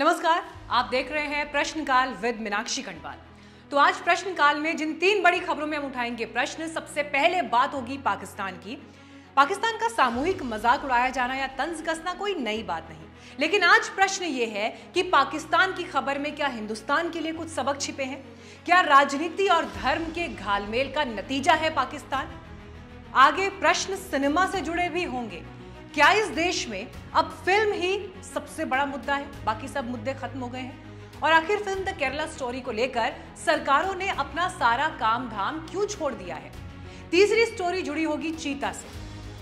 नमस्कार आप देख रहे हैं प्रश्नकाल विद मीनाक्षी कंडवाल तो आज प्रश्नकाल में जिन तीन बड़ी खबरों में हम उठाएंगे प्रश्न सबसे पहले बात होगी पाकिस्तान की पाकिस्तान का सामूहिक मजाक उड़ाया जाना या तंज कसना कोई नई बात नहीं लेकिन आज प्रश्न ये है कि पाकिस्तान की खबर में क्या हिंदुस्तान के लिए कुछ सबक छिपे हैं क्या राजनीति और धर्म के घालमेल का नतीजा है पाकिस्तान आगे प्रश्न सिनेमा से जुड़े भी होंगे क्या इस देश में अब फिल्म ही सबसे बड़ा मुद्दा है बाकी सब मुद्दे खत्म हो गए हैं और आखिर फिल्म द केरला स्टोरी को लेकर सरकारों ने अपना सारा काम धाम क्यों छोड़ दिया है तीसरी स्टोरी जुड़ी होगी चीता से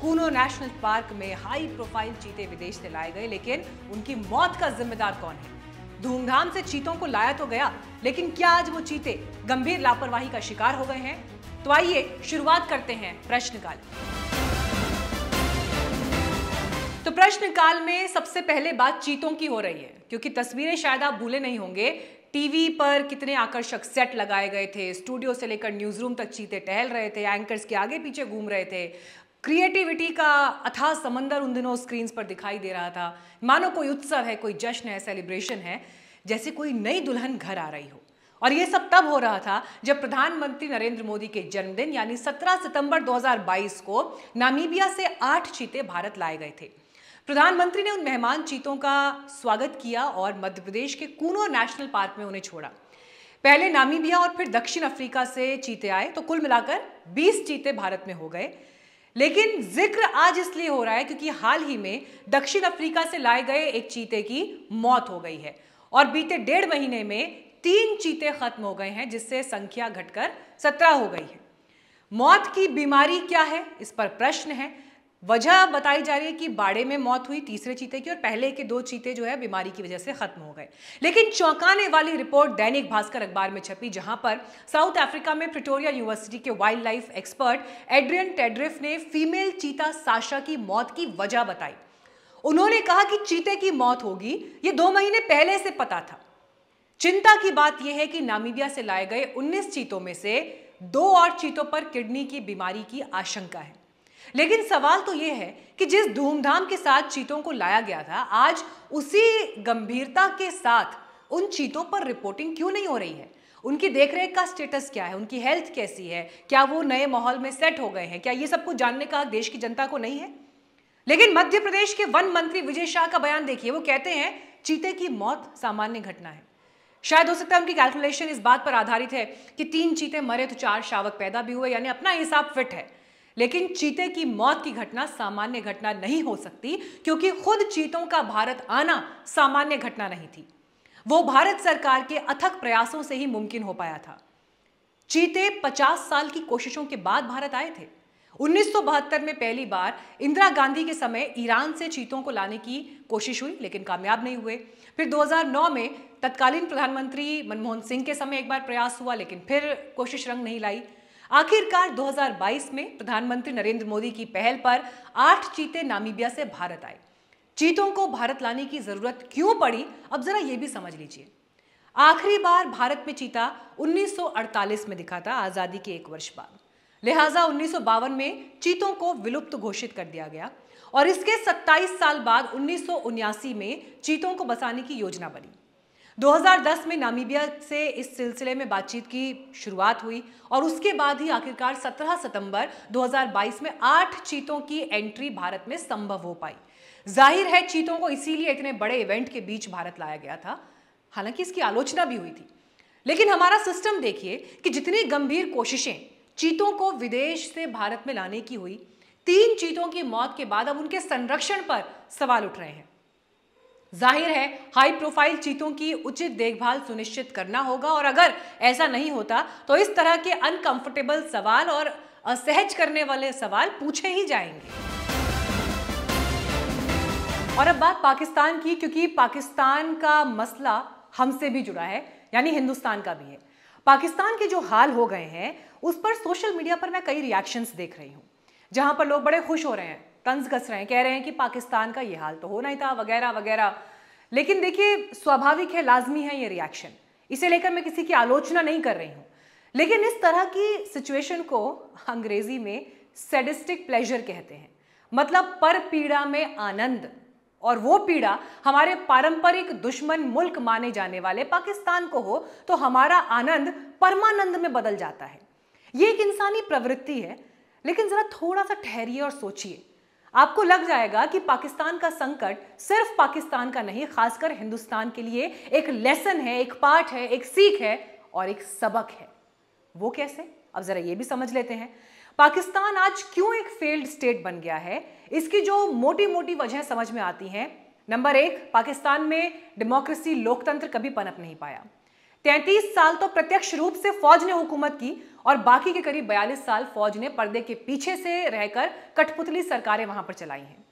कूनो नेशनल पार्क में हाई प्रोफाइल चीते विदेश से लाए गए लेकिन उनकी मौत का जिम्मेदार कौन है धूमधाम से चीतों को लाया तो गया लेकिन क्या आज वो चीते गंभीर लापरवाही का शिकार हो गए हैं तो आइए शुरुआत करते हैं प्रश्नकाल प्रश्न काल में सबसे पहले बात चीतों की हो रही है क्योंकि तस्वीरें शायद आप भूले नहीं होंगे टीवी पर कितने आकर्षक सेट लगाए गए थे स्टूडियो से लेकर न्यूज रूम तक चीते टहल रहे थे एंकर्स के आगे पीछे घूम रहे थे क्रिएटिविटी का अथाह समंदर उन दिनों स्क्रीन पर दिखाई दे रहा था मानो कोई उत्सव है कोई जश्न है सेलिब्रेशन है जैसे कोई नई दुल्हन घर आ रही हो और ये सब तब हो रहा था जब प्रधानमंत्री नरेंद्र मोदी के जन्मदिन यानी 17 सितंबर 2022 को नामीबिया से आठ चीते भारत लाए गए थे प्रधानमंत्री ने उन मेहमान चीतों का स्वागत किया और मध्य प्रदेश के कूनो नेशनल पार्क में उन्हें छोड़ा पहले नामीबिया और फिर दक्षिण अफ्रीका से चीते आए तो कुल मिलाकर 20 चीते भारत में हो गए लेकिन जिक्र आज इसलिए हो रहा है क्योंकि हाल ही में दक्षिण अफ्रीका से लाए गए एक चीते की मौत हो गई है और बीते डेढ़ महीने में तीन चीते खत्म हो गए हैं जिससे संख्या घटकर सत्रह हो गई है मौत की बीमारी क्या है इस पर प्रश्न है वजह बताई जा रही है कि बाड़े में मौत हुई तीसरे चीते की और पहले के दो चीते जो है बीमारी की वजह से खत्म हो गए लेकिन चौंकाने वाली रिपोर्ट दैनिक भास्कर अखबार में छपी जहां पर साउथ अफ्रीका में प्रिटोरिया यूनिवर्सिटी के wildlife expert Adrian Tordiffe ने फीमेल चीता साशा की मौत की वजह बताई उन्होंने कहा कि चीते की मौत होगी ये दो महीने पहले से पता था चिंता की बात यह है कि नामीबिया से लाए गए उन्नीस चीतों में से दो और चीतों पर किडनी की बीमारी की आशंका है लेकिन सवाल तो यह है कि जिस धूमधाम के साथ चीतों को लाया गया था आज उसी गंभीरता के साथ उन चीतों पर रिपोर्टिंग क्यों नहीं हो रही है उनकी देखरेख का स्टेटस क्या है उनकी हेल्थ कैसी है क्या वो नए माहौल में सेट हो गए हैं क्या ये सब कुछ जानने का देश की जनता को नहीं है लेकिन मध्य प्रदेश के वन मंत्री विजय शाह का बयान देखिए वो कहते हैं चीते की मौत सामान्य घटना है शायद हो सकता है उनकी कैलकुलेशन इस बात पर आधारित है कि तीन चीते मरे तो चार शावक पैदा भी हुए यानी अपना हिसाब फिट है लेकिन चीते की मौत की घटना सामान्य घटना नहीं हो सकती क्योंकि खुद चीतों का भारत आना सामान्य घटना नहीं थी वो भारत सरकार के अथक प्रयासों से ही मुमकिन हो पाया था चीते 50 साल की कोशिशों के बाद भारत आए थे उन्नीस में पहली बार इंदिरा गांधी के समय ईरान से चीतों को लाने की कोशिश हुई लेकिन कामयाब नहीं हुए फिर 2009 में तत्कालीन प्रधानमंत्री मनमोहन सिंह के समय एक बार प्रयास हुआ लेकिन फिर कोशिश रंग नहीं लाई आखिरकार 2022 में प्रधानमंत्री नरेंद्र मोदी की पहल पर आठ चीते नामीबिया से भारत आए चीतों को भारत लाने की जरूरत क्यों पड़ी अब जरा यह भी समझ लीजिए आखिरी बार भारत में चीता 1948 में दिखा था आज़ादी के एक वर्ष बाद लिहाजा उन्नीस में चीतों को विलुप्त घोषित कर दिया गया और इसके 27 साल बाद उन्नीस में चीतों को बसाने की योजना बनी 2010 में नामीबिया से इस सिलसिले में बातचीत की शुरुआत हुई और उसके बाद ही आखिरकार 17 सितंबर 2022 में आठ चीतों की एंट्री भारत में संभव हो पाई जाहिर है चीतों को इसीलिए इतने बड़े इवेंट के बीच भारत लाया गया था हालांकि इसकी आलोचना भी हुई थी लेकिन हमारा सिस्टम देखिए कि जितनी गंभीर कोशिशें चीतों को विदेश से भारत में लाने की हुई तीन चीतों की मौत के बाद अब उनके संरक्षण पर सवाल उठ रहे हैं जाहिर है हाई प्रोफाइल चीतों की उचित देखभाल सुनिश्चित करना होगा और अगर ऐसा नहीं होता तो इस तरह के अनकंफर्टेबल सवाल और असहज करने वाले सवाल पूछे ही जाएंगे और अब बात पाकिस्तान की क्योंकि पाकिस्तान का मसला हमसे भी जुड़ा है यानी हिंदुस्तान का भी है पाकिस्तान के जो हाल हो गए हैं उस पर सोशल मीडिया पर मैं कई रिएक्शंस देख रही हूं जहां पर लोग बड़े खुश हो रहे हैं तंज कस रहे हैं कह रहे हैं कि पाकिस्तान का ये हाल तो होना ही था वगैरह वगैरह लेकिन देखिए स्वाभाविक है लाजमी है ये रिएक्शन इसे लेकर मैं किसी की आलोचना नहीं कर रही हूँ लेकिन इस तरह की सिचुएशन को अंग्रेजी में सेडिस्टिक प्लेजर कहते हैं मतलब पर पीड़ा में आनंद और वो पीड़ा हमारे पारंपरिक दुश्मन मुल्क माने जाने वाले पाकिस्तान को हो तो हमारा आनंद परमानंद में बदल जाता है ये एक इंसानी प्रवृत्ति है लेकिन ज़रा थोड़ा सा ठहरिए और सोचिए आपको लग जाएगा कि पाकिस्तान का संकट सिर्फ पाकिस्तान का नहीं खासकर हिंदुस्तान के लिए एक लेसन है एक पाठ है एक सीख है और एक सबक है वो कैसे अब जरा ये भी समझ लेते हैं पाकिस्तान आज क्यों एक फेल्ड स्टेट बन गया है इसकी जो मोटी मोटी वजह समझ में आती हैं नंबर एक पाकिस्तान में डेमोक्रेसी लोकतंत्र कभी पनप नहीं पाया तैतीस साल तो प्रत्यक्ष रूप से फौज ने हुकूमत की और बाकी के करीब बयालीस साल फौज ने पर्दे के पीछे से रहकर कठपुतली सरकारें वहां पर चलाई हैं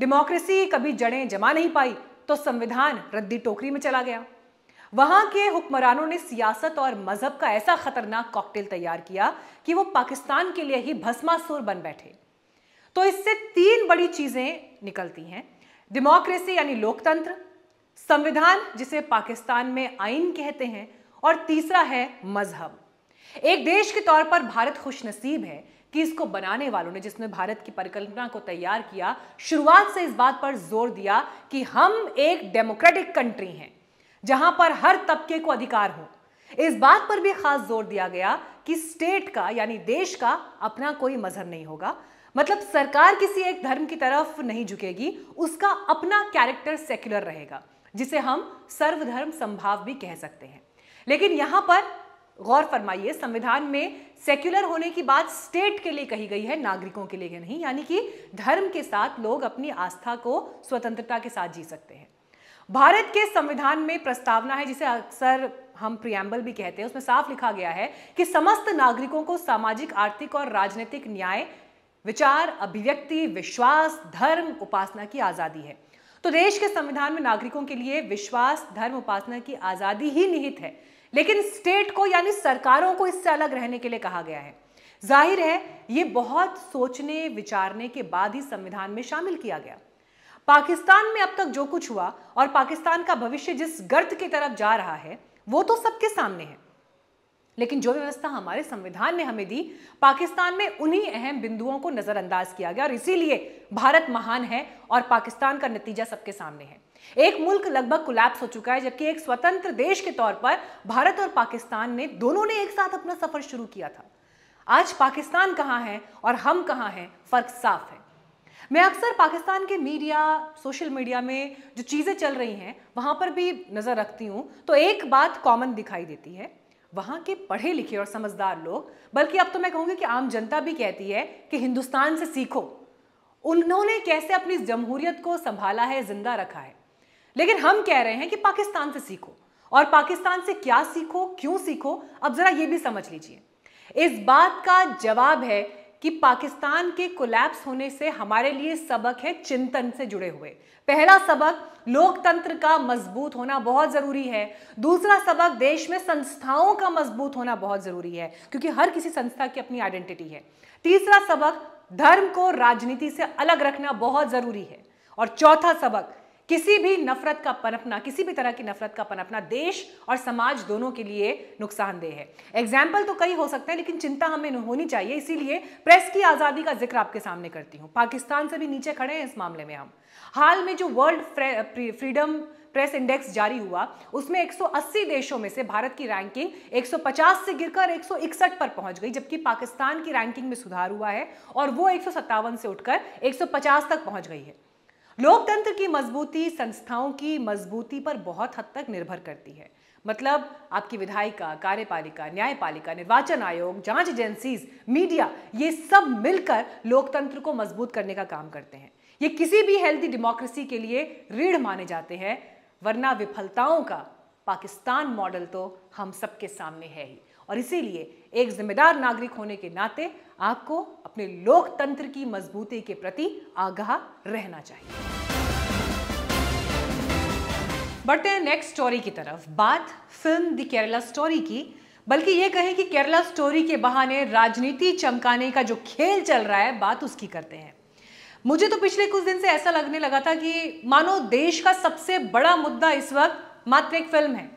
डेमोक्रेसी कभी जड़ें जमा नहीं पाई तो संविधान रद्दी टोकरी में चला गया वहां के हुक्मरानों ने सियासत और मजहब का ऐसा खतरनाक कॉकटेल तैयार किया कि वो पाकिस्तान के लिए ही भस्मासुर बन बैठे तो इससे तीन बड़ी चीजें निकलती हैं डेमोक्रेसी यानी लोकतंत्र संविधान जिसे पाकिस्तान में आइन कहते हैं और तीसरा है मजहब एक देश के तौर पर भारत खुशनसीब है कि इसको बनाने वालों ने जिसने भारत की परिकल्पना को तैयार किया शुरुआत से इस बात पर जोर दिया कि हम एक डेमोक्रेटिक कंट्री हैं जहां पर हर तबके को अधिकार हो इस बात पर भी खास जोर दिया गया कि स्टेट का यानी देश का अपना कोई मजहब नहीं होगा मतलब सरकार किसी एक धर्म की तरफ नहीं झुकेगी उसका अपना कैरेक्टर सेक्युलर रहेगा जिसे हम सर्वधर्म संभाव भी कह सकते हैं लेकिन यहां पर गौर फरमाइए संविधान में सेक्युलर होने की बात स्टेट के लिए कही गई है नागरिकों के लिए नहीं यानी कि धर्म के साथ लोग अपनी आस्था को स्वतंत्रता के साथ जी सकते हैं भारत के संविधान में प्रस्तावना है जिसे अक्सर हम प्रियम्बल भी कहते हैं उसमें साफ लिखा गया है कि समस्त नागरिकों को सामाजिक आर्थिक और राजनीतिक न्याय विचार अभिव्यक्ति विश्वास धर्म उपासना की आज़ादी है तो देश के संविधान में नागरिकों के लिए विश्वास धर्म उपासना की आज़ादी ही निहित है लेकिन स्टेट को यानी सरकारों को इससे अलग रहने के लिए कहा गया है जाहिर है ये बहुत सोचने विचारने के बाद ही संविधान में शामिल किया गया पाकिस्तान में अब तक जो कुछ हुआ और पाकिस्तान का भविष्य जिस गर्त की तरफ जा रहा है वो तो सबके सामने है लेकिन जो व्यवस्था हमारे संविधान ने हमें दी पाकिस्तान में उन्हीं अहम बिंदुओं को नजरअंदाज किया गया और इसीलिए भारत महान है और पाकिस्तान का नतीजा सबके सामने है एक मुल्क लगभग कोलैप्स हो चुका है जबकि एक स्वतंत्र देश के तौर पर भारत और पाकिस्तान ने दोनों ने एक साथ अपना सफर शुरू किया था आज पाकिस्तान कहाँ है और हम कहाँ हैं फर्क साफ है मैं अक्सर पाकिस्तान के मीडिया सोशल मीडिया में जो चीज़ें चल रही हैं वहां पर भी नज़र रखती हूं तो एक बात कॉमन दिखाई देती है वहां के पढ़े लिखे और समझदार लोग बल्कि अब तो मैं कहूंगी कि आम जनता भी कहती है कि हिंदुस्तान से सीखो उन्होंने कैसे अपनी जमहूरियत को संभाला है जिंदा रखा है लेकिन हम कह रहे हैं कि पाकिस्तान से सीखो और पाकिस्तान से क्या सीखो क्यों सीखो अब जरा यह भी समझ लीजिए इस बात का जवाब है कि पाकिस्तान के कोलैप्स होने से हमारे लिए सबक है चिंतन से जुड़े हुए पहला सबक लोकतंत्र का मजबूत होना बहुत ज़रूरी है दूसरा सबक देश में संस्थाओं का मजबूत होना बहुत ज़रूरी है क्योंकि हर किसी संस्था की अपनी आइडेंटिटी है तीसरा सबक धर्म को राजनीति से अलग रखना बहुत ज़रूरी है और चौथा सबक किसी भी नफरत का पनपना किसी भी तरह की नफरत का पनपना देश और समाज दोनों के लिए नुकसानदेह है एग्जाम्पल तो कई हो सकते हैं लेकिन चिंता हमें होनी चाहिए इसीलिए प्रेस की आज़ादी का जिक्र आपके सामने करती हूँ पाकिस्तान से भी नीचे खड़े हैं इस मामले में हम हाल में जो वर्ल्ड फ्रीडम प्रेस इंडेक्स जारी हुआ उसमें 180 देशों में से भारत की रैंकिंग 150 से गिरकर 161 पर पहुंच गई जबकि पाकिस्तान की रैंकिंग में सुधार हुआ है और वो एक से उठकर 150 तक पहुंच गई है लोकतंत्र की मजबूती संस्थाओं की मजबूती पर बहुत हद तक निर्भर करती है मतलब आपकी विधायिका कार्यपालिका न्यायपालिका निर्वाचन आयोग जांच एजेंसीज मीडिया ये सब मिलकर लोकतंत्र को मजबूत करने का काम करते हैं ये किसी भी हेल्थी डेमोक्रेसी के लिए रीढ़ माने जाते हैं वरना विफलताओं का पाकिस्तान मॉडल तो हम सबके सामने है ही और इसीलिए एक जिम्मेदार नागरिक होने के नाते आपको अपने लोकतंत्र की मजबूती के प्रति आगाह रहना चाहिए बढ़ते हैं नेक्स्ट स्टोरी की तरफ बात फिल्म द केरला स्टोरी की बल्कि ये कहें कि केरला स्टोरी के बहाने राजनीति चमकाने का जो खेल चल रहा है बात उसकी करते हैं मुझे तो पिछले कुछ दिन से ऐसा लगने लगा था कि मानो देश का सबसे बड़ा मुद्दा इस वक्त मात्र एक फिल्म है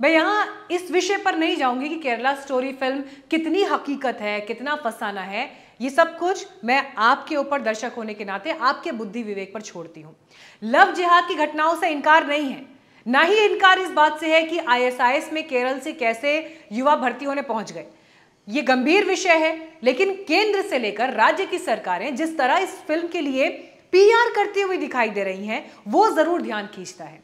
मैं यहाँ इस विषय पर नहीं जाऊंगी कि केरला स्टोरी फिल्म कितनी हकीकत है कितना फसाना है ये सब कुछ मैं आपके ऊपर दर्शक होने के नाते आपके बुद्धि विवेक पर छोड़ती हूँ लव जिहाद की घटनाओं से इनकार नहीं है ना ही इनकार इस बात से है कि आईएसआईएस में केरल से कैसे युवा भर्ती होने पहुंच गए ये गंभीर विषय है लेकिन केंद्र से लेकर राज्य की सरकारें जिस तरह इस फिल्म के लिए पीआर करती हुई दिखाई दे रही हैं वो जरूर ध्यान खींचता है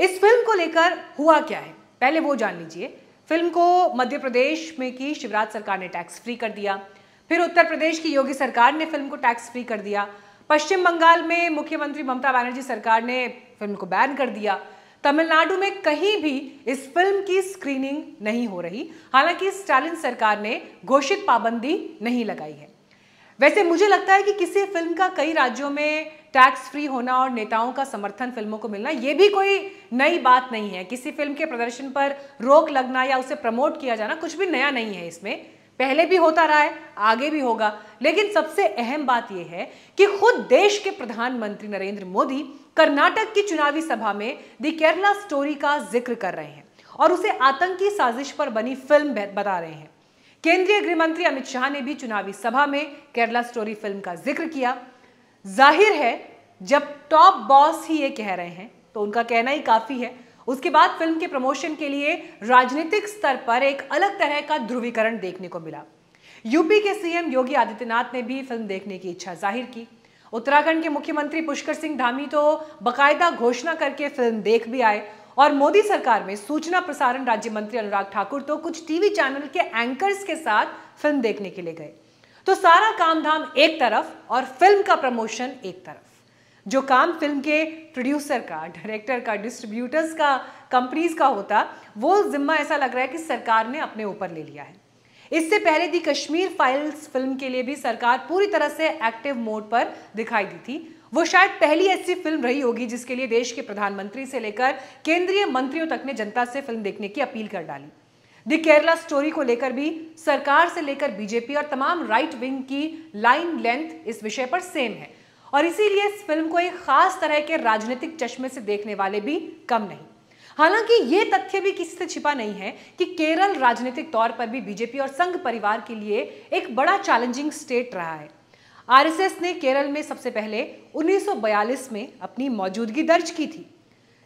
इस फिल्म को लेकर हुआ क्या है पहले वो जान लीजिए फिल्म को मध्य प्रदेश में की शिवराज सरकार ने टैक्स फ्री कर दिया फिर उत्तर प्रदेश की योगी सरकार ने फिल्म को टैक्स फ्री कर दिया पश्चिम बंगाल में मुख्यमंत्री ममता बनर्जी सरकार ने फिल्म को बैन कर दिया तमिलनाडु में कहीं भी इस फिल्म की स्क्रीनिंग नहीं हो रही हालांकि स्टालिन सरकार ने घोषित पाबंदी नहीं लगाई है वैसे मुझे लगता है कि किसी फिल्म का कई राज्यों में टैक्स फ्री होना और नेताओं का समर्थन फिल्मों को मिलना ये भी कोई नई बात नहीं है किसी फिल्म के प्रदर्शन पर रोक लगना या उसे प्रमोट किया जाना कुछ भी नया नहीं है इसमें पहले भी होता रहा है आगे भी होगा लेकिन सबसे अहम बात यह है कि खुद देश के प्रधानमंत्री नरेंद्र मोदी कर्नाटक की चुनावी सभा में द केरला स्टोरी का जिक्र कर रहे हैं और उसे आतंकी साजिश पर बनी फिल्म बता रहे हैं केंद्रीय गृह मंत्री अमित शाह ने भी चुनावी सभा में केरला स्टोरी फिल्म का जिक्र किया जाहिर है जब टॉप बॉस ही ये कह रहे हैं तो उनका कहना ही काफ़ी है उसके बाद फिल्म के प्रमोशन के लिए राजनीतिक स्तर पर एक अलग तरह का ध्रुवीकरण देखने को मिला यूपी के सीएम योगी आदित्यनाथ ने भी फिल्म देखने की इच्छा जाहिर की उत्तराखंड के मुख्यमंत्री पुष्कर सिंह धामी तो बकायदा घोषणा करके फिल्म देख भी आए और मोदी सरकार में सूचना प्रसारण राज्य मंत्री अनुराग ठाकुर तो कुछ टीवी चैनल के एंकर्स के साथ फिल्म देखने के लिए गए तो सारा काम धाम एक तरफ और फिल्म का प्रमोशन एक तरफ जो काम फिल्म के प्रोड्यूसर का डायरेक्टर का डिस्ट्रीब्यूटर्स का कंपनीज का होता वो जिम्मा ऐसा लग रहा है कि सरकार ने अपने ऊपर ले लिया है इससे पहले दी कश्मीर फाइल्स फिल्म के लिए भी सरकार पूरी तरह से एक्टिव मोड पर दिखाई दी थी वो शायद पहली ऐसी फिल्म रही होगी जिसके लिए देश के प्रधानमंत्री से लेकर केंद्रीय मंत्रियों तक ने जनता से फिल्म देखने की अपील कर डाली दी केरला स्टोरी को लेकर भी सरकार से लेकर बीजेपी और तमाम राइट विंग की लाइन लेंथ इस विषय पर सेम है और इसीलिए इस फिल्म को एक खास तरह के राजनीतिक चश्मे से देखने वाले भी कम नहीं हालांकि ये तथ्य भी किसी से छिपा नहीं है कि केरल राजनीतिक तौर पर भी बीजेपी और संघ परिवार के लिए एक बड़ा चैलेंजिंग स्टेट रहा है आरएसएस ने केरल में सबसे पहले 1942 में अपनी मौजूदगी दर्ज की थी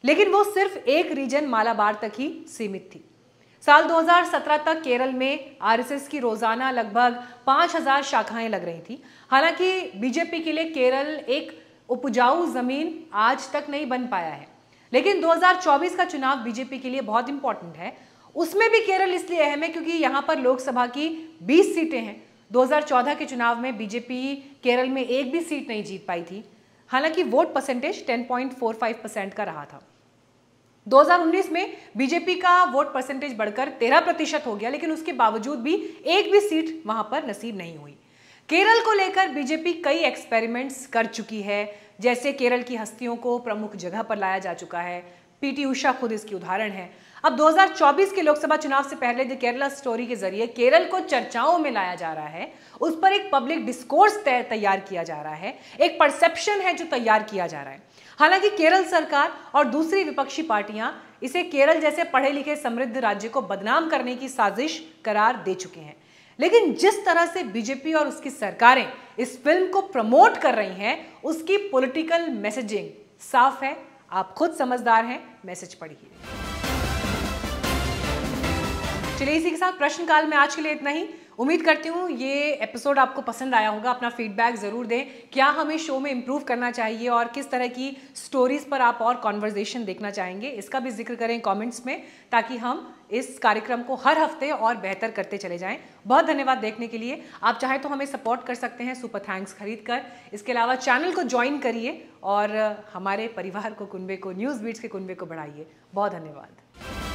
लेकिन वो सिर्फ एक रीजन मालाबार तक ही सीमित थी साल 2017 तक केरल में आरएसएस की रोजाना लगभग 5000 शाखाएं लग रही थी हालांकि बीजेपी के लिए केरल एक उपजाऊ जमीन आज तक नहीं बन पाया है लेकिन 2024 का चुनाव बीजेपी के लिए बहुत इंपॉर्टेंट है उसमें भी केरल इसलिए अहम है क्योंकि यहां पर लोकसभा की 20 सीटें हैं 2014 के चुनाव में बीजेपी केरल में एक भी सीट नहीं जीत पाई थी हालांकि वोट परसेंटेज 10.45 परसेंट का रहा था 2019 में बीजेपी का वोट परसेंटेज बढ़कर 13 प्रतिशत हो गया लेकिन उसके बावजूद भी एक भी सीट वहां पर नसीब नहीं हुई केरल को लेकर बीजेपी कई एक्सपेरिमेंट्स कर चुकी है जैसे केरल की हस्तियों को प्रमुख जगह पर लाया जा चुका है पीटी उषा खुद इसकी उदाहरण है अब 2024 के लोकसभा चुनाव से पहले द केरला स्टोरी के जरिए केरल को चर्चाओं में लाया जा रहा है उस पर एक पब्लिक डिस्कोर्स तैयार किया जा रहा है एक परसेप्शन है जो तैयार किया जा रहा है हालांकि केरल सरकार और दूसरी विपक्षी पार्टियां इसे केरल जैसे पढ़े लिखे समृद्ध राज्य को बदनाम करने की साजिश करार दे चुके हैं लेकिन जिस तरह से बीजेपी और उसकी सरकारें इस फिल्म को प्रमोट कर रही हैं उसकी पॉलिटिकल मैसेजिंग साफ है आप खुद समझदार हैं मैसेज पढ़िए चलिए इसी के साथ प्रश्नकाल में आज के लिए इतना ही उम्मीद करती हूँ ये एपिसोड आपको पसंद आया होगा अपना फीडबैक ज़रूर दें क्या हमें शो में इम्प्रूव करना चाहिए और किस तरह की स्टोरीज़ पर आप और कॉन्वर्जेशन देखना चाहेंगे इसका भी जिक्र करें कॉमेंट्स में ताकि हम इस कार्यक्रम को हर हफ्ते और बेहतर करते चले जाएं बहुत धन्यवाद देखने के लिए आप चाहें तो हमें सपोर्ट कर सकते हैं सुपर थैंक्स खरीद कर इसके अलावा चैनल को ज्वाइन करिए और हमारे परिवार को कुनबे को न्यूज़ बीट्स के कुनबे को बढ़ाइए बहुत धन्यवाद